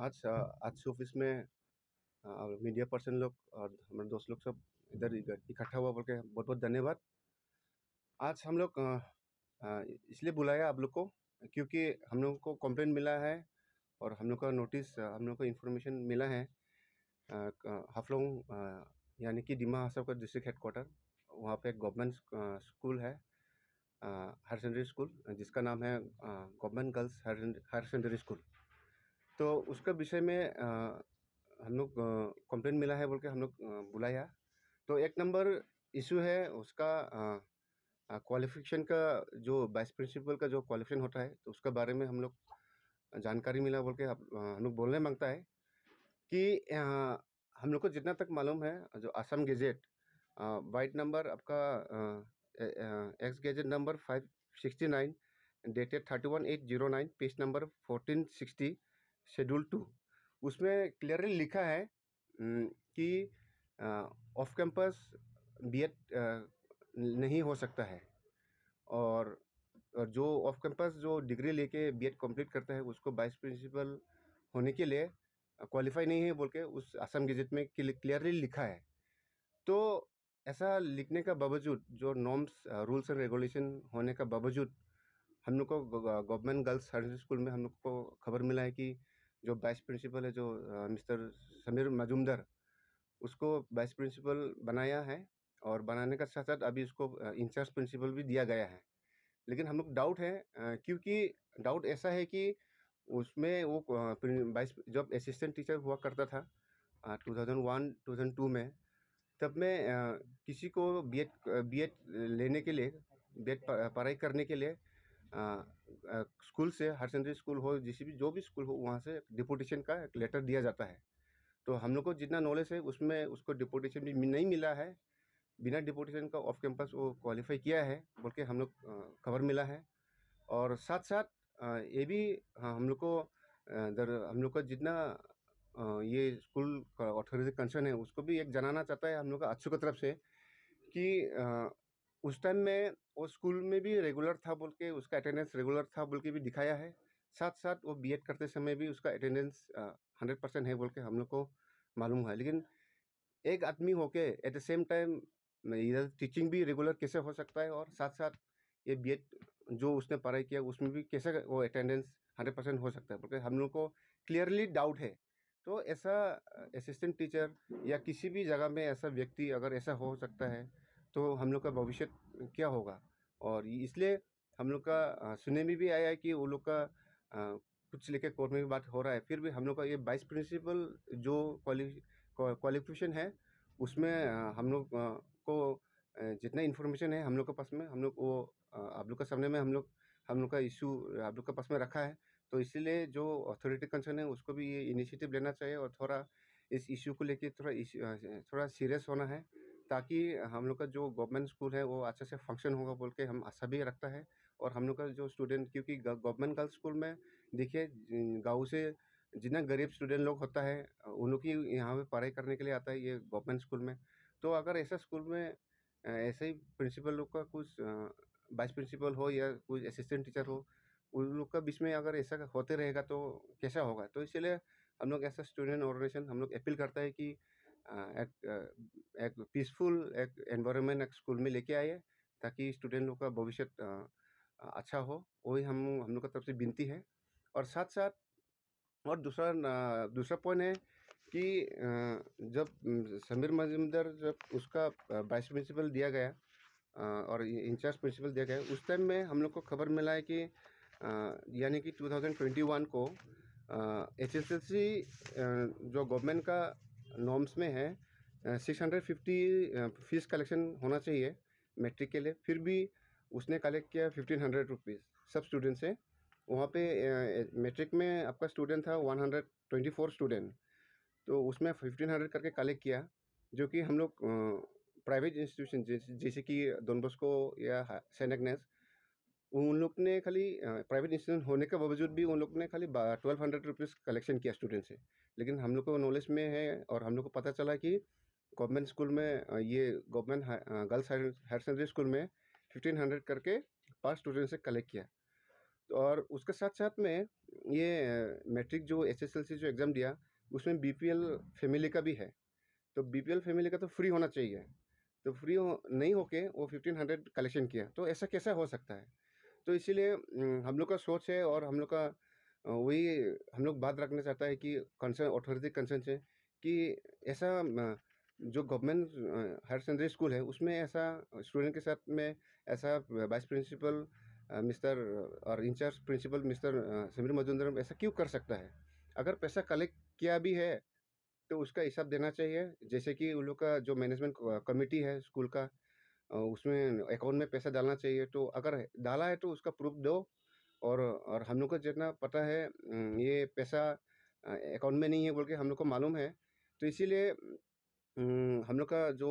आज आज से ऑफिस में और मीडिया पर्सन लोग और हमारे दोस्त लोग सब इधर इकट्ठा हुआ बोल के बहुत बहुत धन्यवाद आज हम लोग इसलिए बुलाया आप लोग को क्योंकि हम लोग को कंप्लेन मिला है और हम लोग का नोटिस हम लोग को इन्फॉर्मेशन मिला है हफलोंग यानी कि डिमा हासव का डिस्ट्रिक्ट हेडकोार्टर वहाँ पे गवर्नमेंट स्कूल है हायर सेकेंडरी स्कूल जिसका नाम है government girls higher secondary school तो उसका विषय में हम लोग कंप्लेन मिला है बोल के हम लोग बुलाया तो एक नंबर इशू है उसका क्वालिफिकेशन का जो वाइस प्रिंसिपल का जो क्वालिफिकेशन होता है तो उसके बारे में हम लोग जानकारी मिला बोल के हम लोग बोलने मांगता है कि हम लोग को जितना तक मालूम है जो असम गेजेट वाइट नंबर आपका X gazette number five sixty nine dated thirty one eight zero nine page number fourteen sixty schedule two उसमें क्लियरली लिखा है कि ऑफ कैंपस बी नहीं हो सकता है और और जो ऑफ कैंपस जो डिग्री लेके बी एड कम्प्लीट करता है उसको वाइस प्रिंसिपल होने के लिए क्वालिफाई नहीं है बोल के उस असम गजट में क्लियरली लिखा है तो ऐसा लिखने का बावजूद जो नॉर्म्स रूल्स एंड रेगुलेशन होने का बावजूद हम लोग को गवर्नमेंट गर्ल्स हायर स्कूल में हम लोग को खबर मिला है कि जो वाइस प्रिंसिपल है जो मिस्टर समीर मजूमदर उसको वाइस प्रिंसिपल बनाया है और बनाने का साथ साथ अभी उसको इंचार्ज प्रिंसिपल भी दिया गया है लेकिन हम लोग डाउट है क्योंकि डाउट ऐसा है कि उसमें वो वाइस जब असिस्टेंट टीचर हुआ करता था two thousand one two thousand two में तब मैं किसी को बी एड बी एड लेने के लिए बी एड पढ़ाई करने के लिए स्कूल से हायर सेकेंडरी स्कूल हो जिस भी जो भी स्कूल हो वहाँ से डिपोटेशन का एक लेटर दिया जाता है तो हम लोग को जितना नॉलेज है उसमें उसको डिपोटेशन भी नहीं मिला है बिना डिपोटेशन का ऑफ कैंपस वो क्वालिफाई किया है बोल के हम लोग खबर मिला है और साथ साथ ये भी हाँ, हम लोग को दर हम लोग का जितना ये स्कूल का ऑथोरिटी कंसर्न है उसको भी एक जनाना चाहता है हम लोग का अच्छों की तरफ से कि उस टाइम में वो स्कूल में भी रेगुलर था बोल के उसका अटेंडेंस रेगुलर था बोल के भी दिखाया है साथ साथ वो बी करते समय भी उसका अटेंडेंस हंड्रेड परसेंट है बोल के हम लोग को मालूम हुआ लेकिन एक आदमी होके एट द सेम टाइम इधर टीचिंग भी रेगुलर कैसे हो सकता है और साथ साथ ये बी जो उसने पढ़ाई किया उसमें भी कैसे वो अटेंडेंस हंड्रेड परसेंट हो सकता है के हम लोग को क्लियरली डाउट है तो ऐसा असिस्टेंट टीचर या किसी भी जगह में ऐसा व्यक्ति अगर ऐसा हो सकता है तो हम लोग का भविष्य क्या होगा और इसलिए हम लोग का सुनने में भी आया है कि वो लोग का आ, कुछ लेके कोर्ट में भी बात हो रहा है फिर भी हम लोग का ये वाइस प्रिंसिपल जो क्वालिफिकेशन है उसमें हम लोग को जितना इन्फॉर्मेशन है हम लोग के पास में हम लोग वो आप लोग का सामने में हम लोग हम लोग का इशू आप लोग के पास में रखा है तो इसलिए जो अथॉरिटी कंसर्न है उसको भी ये इनिशिएटिव लेना चाहिए और थोड़ा इस इशू को लेके थोड़ा थोड़ा सीरियस होना है ताकि हम लोग का जो गवर्नमेंट स्कूल है वो अच्छे से फंक्शन होगा बोल के हम आशा भी रखता है और हम लोग का जो स्टूडेंट क्योंकि गवर्नमेंट गर्ल्स स्कूल में देखिए गाँव से जितना गरीब स्टूडेंट लोग होता है उन लोग की यहाँ पर पढ़ाई करने के लिए आता है ये गवर्नमेंट स्कूल में तो अगर ऐसा स्कूल में ऐसे ही प्रिंसिपल लोग का कुछ वाइस प्रिंसिपल हो या कुछ असिस्टेंट टीचर हो उन लोग का बीच में अगर ऐसा होते रहेगा तो कैसा होगा तो इसलिए हम लोग ऐसा स्टूडेंट ऑर्गेनाइजेशन हम लोग अपील करता है कि एक एक पीसफुल एक एनवायरनमेंट एक स्कूल में लेके आए ताकि स्टूडेंट लोग का भविष्य अच्छा हो वही हम हम लोग का तरफ से विनती है और साथ साथ और दूसरा दूसरा पॉइंट है कि जब समीर मजुमदार जब उसका वाइस प्रिंसिपल दिया गया और इंचार्ज प्रिंसिपल दिया गया उस टाइम में हम लोग को खबर मिला है कि यानी कि 2021 को एच जो गवर्नमेंट का नॉर्म्स में है six hundred fifty fees collection होना चाहिए मैट्रिक के लिए फिर भी उसने कलेक्ट किया फिफ्टीन हंड्रेड रुपीज़ सब स्टूडेंट से वहाँ पे मैट्रिक में आपका स्टूडेंट था one hundred twenty four student तो उसमें फिफ्टीन हंड्रेड करके कलेक्ट किया जो कि हम लोग प्राइवेट इंस्टीट्यूशन जैसे कि डोनबस्को या सेनेगनेस उन लोग ने खाली प्राइवेट इंस्टीट्यूट होने के बावजूद भी उन लोग ने खाली ट्वेल्व हंड्रेड रुपीज़ कलेक्शन किया स्टूडेंट से लेकिन हम लोग को नॉलेज में है और हम लोग को पता चला कि गवर्नमेंट स्कूल में ये government girls higher secondary school में फिफ्टीन हंड्रेड करके पर स्टूडेंट से कलेक्ट किया तो और उसके साथ साथ में ये मैट्रिक जो एस एल सी जो एग्ज़ाम दिया उसमें बी पी एल फैमिली का भी है तो बी पी एल फैमिली का तो फ्री होना चाहिए तो फ्री हो नहीं होके वो फिफ्टीन हंड्रेड कलेक्शन किया तो ऐसा कैसा हो सकता है तो इसीलिए हम लोग का सोच है और हम लोग का वही हम लोग बात रखना चाहता है कि कंसर्न ऑथोरिटिक कंसर्न से कि ऐसा जो गवर्नमेंट हायर सेकेंडरी स्कूल है उसमें ऐसा स्टूडेंट के साथ में ऐसा वाइस प्रिंसिपल मिस्टर और incharge principal mister Sameer Majumdar ऐसा क्यों कर सकता है अगर पैसा कलेक्ट किया भी है तो उसका हिसाब देना चाहिए जैसे कि उन लोग का जो मैनेजमेंट कमेटी है स्कूल का उसमें अकाउंट में पैसा डालना चाहिए तो अगर डाला है तो उसका प्रूफ दो और और हम लोग को जितना पता है ये पैसा अकाउंट में नहीं है बोल के हम लोग को मालूम है तो इसीलिए हम लोग का जो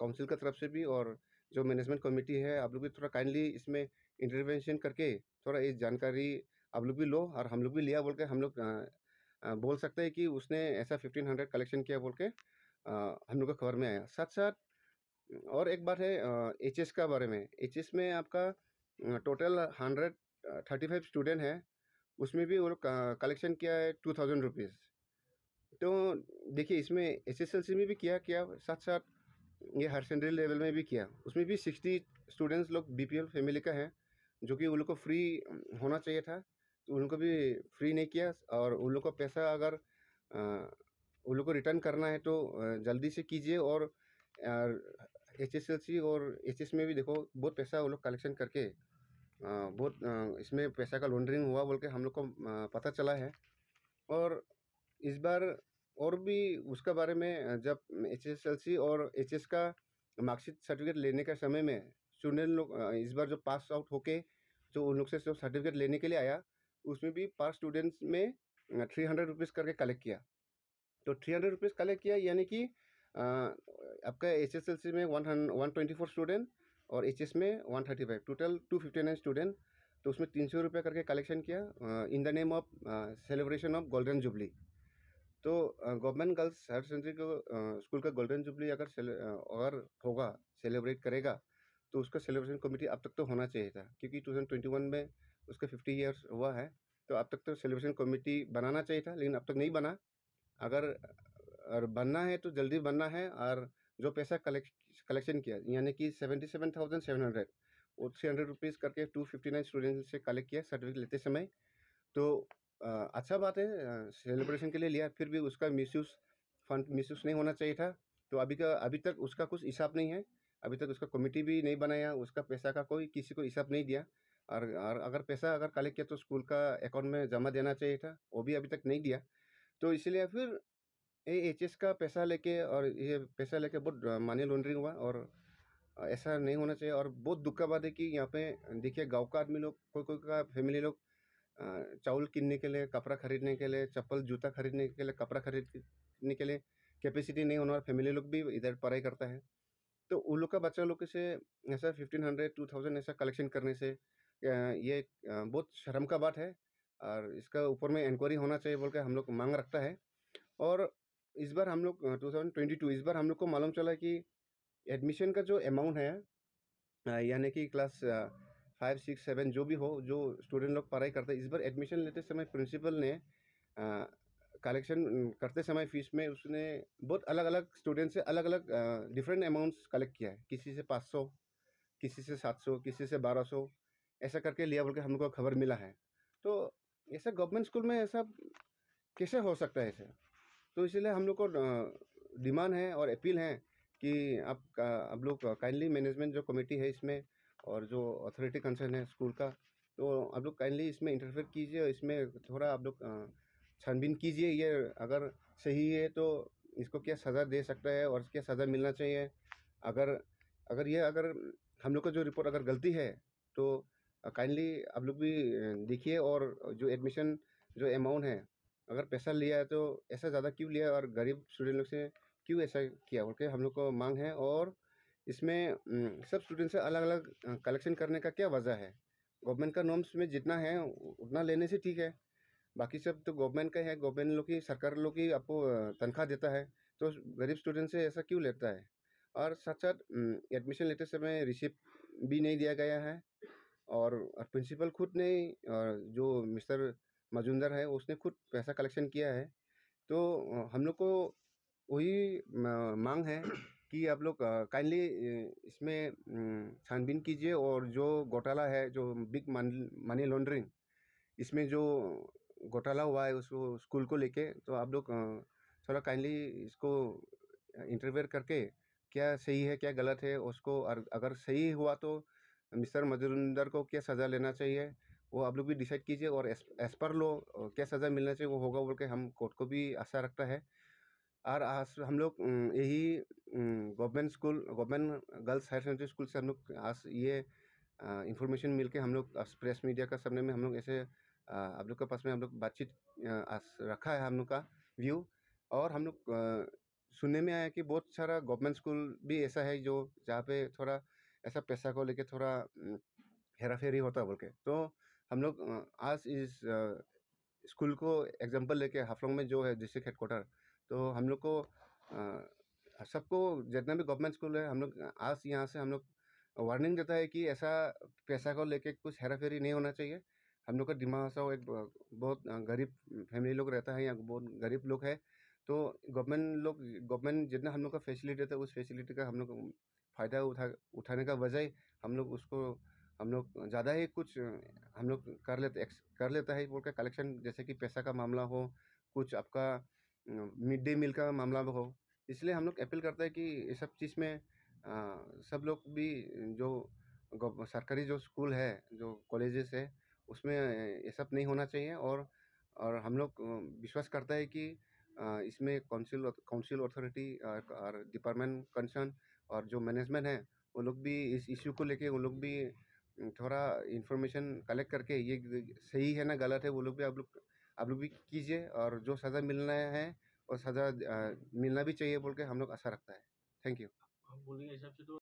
काउंसिल का तरफ से भी और जो मैनेजमेंट कमेटी है आप लोग भी थोड़ा काइंडली इसमें इंटरवेंशन करके थोड़ा ये जानकारी आप लोग भी लो और हम लोग भी लिया बोल के हम लोग बोल सकते हैं कि उसने ऐसा फिफ्टीन हंड्रेड कलेक्शन किया बोल के आ, हम लोग का खबर में आया साथ साथ और एक बात है एच एस का बारे में एच एस में आपका total hundred thirty five student है उसमें भी वो लोग कलेक्शन किया है टू थाउजेंड रुपीज़ तो देखिए इसमें एस एस एल सी में भी किया किया साथ साथ ये हायर सेकेंडरी लेवल में भी किया उसमें भी सिक्सटी स्टूडेंट्स लोग बी पी एल फैमिली का है जो कि उन लोग को फ्री होना चाहिए था तो उनको भी फ्री नहीं किया और उन लोग को पैसा अगर उन लोग को रिटर्न करना है तो जल्दी से कीजिए और एच एस एल सी और एच एस में भी देखो बहुत पैसा वो लोग कलेक्शन करके बहुत इसमें पैसा का लॉन्ड्रिंग हुआ बोल के हम लोग को पता चला है और इस बार और भी उसका बारे में जब एच एस एल सी और एच एस का मार्कशीट सर्टिफिकेट लेने के समय में स्टूडेंट लोग इस बार जो पास आउट होके जो उन लोग से जो सर्टिफिकेट लेने के लिए आया उसमें भी पास स्टूडेंट्स में थ्री हंड्रेड रुपीज़ करके कलेक्ट किया तो थ्री हंड्रेड रुपीज़ कलेक्ट किया यानी कि आपका एच एस एल सी में one one twenty four student और एच एस में one thirty five total two fifty nine student तो उसमें तीन सौ रुपये करके कलेक्शन किया in the name of celebration of golden jubilee तो गवर्नमेंट गर्ल्स हायर सेकेंडरी को स्कूल का गोल्डन जुबली अगर अगर होगा सेलिब्रेट करेगा तो उसका सेलिब्रेशन कमेटी अब तक तो होना चाहिए था क्योंकि वन में उसका फिफ्टी ईयर्स हुआ है तो अब तक तो सेलिब्रेशन कमेटी बनाना चाहिए था लेकिन अब तक नहीं बना अगर और बनना है तो जल्दी बनना है और जो पैसा कलेक्ट कलेक्शन किया यानी कि seventy seven thousand seven hundred और थ्री हंड्रेड रुपीज़ करके टू फिफ्टी नाइन स्टूडेंट से कलेक्ट किया सर्टिफिकेट लेते समय तो आ, अच्छा बात है सेलिब्रेशन के लिए लिया फिर भी उसका मिसयूज फंड मिसयूज नहीं होना चाहिए था तो अभी का अभी तक उसका कुछ हिसाब नहीं है अभी तक उसका कमेटी भी नहीं बनाया उसका पैसा का कोई किसी को हिसाब नहीं दिया और, और अगर पैसा अगर कलेक्ट किया तो स्कूल का अकाउंट में जमा देना चाहिए था वो भी अभी तक नहीं दिया तो इसलिए फिर ए एच एस का पैसा लेके और ये पैसा लेके बहुत मनी लॉन्ड्रिंग हुआ और ऐसा नहीं होना चाहिए और बहुत दुख का बात है कि यहाँ पे देखिए गांव का आदमी लोग कोई कोई का फैमिली लोग चावल किनने के लिए कपड़ा खरीदने के लिए चप्पल जूता खरीदने के लिए कपड़ा खरीदने के लिए कैपेसिटी नहीं होना और फैमिली लोग भी इधर पढ़ाई करता है तो उन लोग का बच्चा लोग से ऐसा फिफ्टीन हंड्रेड टू थाउजेंड ऐसा कलेक्शन करने से ये बहुत शर्म का बात है और इसका ऊपर में इंक्वायरी होना चाहिए बोल के हम लोग मांग रखता है और इस बार हम लोग टू थाउजेंड ट्वेंटी टू इस बार हम लोग को मालूम चला कि एडमिशन का जो अमाउंट है यानी कि क्लास फाइव सिक्स सेवन जो भी हो जो स्टूडेंट लोग पढ़ाई करते हैं इस बार एडमिशन लेते समय प्रिंसिपल ने कलेक्शन करते समय फीस में उसने बहुत अलग अलग स्टूडेंट से अलग अलग डिफरेंट अमाउंट्स कलेक्ट किया है किसी से पाँच सौ किसी से सात सौ किसी से बारह सौ ऐसा करके लिया बोल के हम लोग को खबर मिला है तो ऐसा गवर्नमेंट स्कूल में ऐसा कैसे हो सकता है ऐसे तो इसलिए हम लोग को डिमांड है और अपील है कि आप आप लोग काइंडली मैनेजमेंट जो कमेटी है इसमें और जो अथॉरिटी कंसर्न है स्कूल का तो आप लोग काइंडली इसमें इंटरफेयर कीजिए इसमें थोड़ा आप लोग छानबीन कीजिए ये अगर सही है तो इसको क्या सज़ा दे सकता है और क्या सज़ा मिलना चाहिए अगर अगर ये अगर हम लोग का जो रिपोर्ट अगर गलती है तो काइंडली आप लोग भी देखिए और जो एडमिशन जो अमाउंट है अगर पैसा लिया है तो ऐसा ज़्यादा क्यों लिया और गरीब स्टूडेंट लोग से क्यों ऐसा किया बोल के हम लोग को मांग है और इसमें सब स्टूडेंट से अलग अलग कलेक्शन करने का क्या वजह है गवर्नमेंट का नॉर्म्स में जितना है उतना लेने से ठीक है बाकी सब तो गवर्नमेंट का है गवर्नमेंट लोग की सरकार लोग की आपको तनख्वाह देता है तो गरीब स्टूडेंट से ऐसा क्यों लेता है और साथ साथ एडमिशन लेते समय रिसिप्ट भी नहीं दिया गया है और, और प्रिंसिपल खुद नहीं और जो मिस्टर मजुंदर है उसने खुद पैसा कलेक्शन किया है तो हम लोग को वही मांग है कि आप लोग काइंडली इसमें छानबीन कीजिए और जो घोटाला है जो बिग मनी लॉन्ड्रिंग इसमें जो घोटाला हुआ है उसको स्कूल को लेके तो आप लोग थोड़ा काइंडली इसको इंटरवेयर करके क्या सही है क्या गलत है उसको अगर सही हुआ तो मिस्टर मजुंदर को क्या सज़ा लेना चाहिए वो आप लोग भी डिसाइड कीजिए और एस पर लो क्या सज़ा मिलना चाहिए वो होगा बोल के हम कोर्ट को भी आशा रखता है और आज हम लोग यही government school government girls higher secondary school से हम लोग आज ये इंफॉर्मेशन मिल के हम लोग प्रेस मीडिया का सामने में हम लोग ऐसे आप लोग के पास में हम लोग बातचीत रखा है हम लोग का व्यू और हम लोग सुनने में आया कि बहुत सारा गवर्नमेंट स्कूल भी ऐसा है जो जहाँ पे थोड़ा ऐसा पैसा को लेके थोड़ा हेरा फेरी होता बोल के तो हम लोग आज इस स्कूल को एग्जांपल लेके हाफलोंग में जो है डिस्ट्रिक्ट हेडक्वार्टर तो हम लोग को सबको जितना भी गवर्नमेंट स्कूल है हम लोग आज यहाँ से हम लोग वार्निंग देता है कि ऐसा पैसा को लेके कुछ हेरा फेरी नहीं होना चाहिए हम लोग का दिमाग सा एक बहुत गरीब फैमिली लोग रहता है या बहुत गरीब लोग है तो गवर्नमेंट लोग गवर्नमेंट जितना हम लोग का फैसिलिटी है उस फैसिलिटी का हम लोग फ़ायदा उठा उठाने का वजह हम लोग उसको हम लोग ज़्यादा ही कुछ हम लोग कर लेते कर लेता है बोल के कलेक्शन जैसे कि पैसा का मामला हो कुछ आपका मिड डे मील का मामला हो इसलिए हम लोग अपील करते हैं कि ये सब चीज़ में आ, सब लोग भी जो सरकारी जो स्कूल है जो कॉलेजेस है उसमें ये सब नहीं होना चाहिए और और हम लोग विश्वास करता है कि इसमें काउंसिल काउंसिल अथॉरिटी और डिपार्टमेंट कंसर्न और जो मैनेजमेंट है वो लोग भी इस इश्यू को लेके वो लोग भी थोड़ा इन्फॉर्मेशन कलेक्ट करके ये सही है ना गलत है वो लोग भी आप लोग आप लोग भी कीजिए और जो सज़ा मिलना है और सज़ा मिलना भी चाहिए बोल के हम लोग आशा रखता है थैंक यू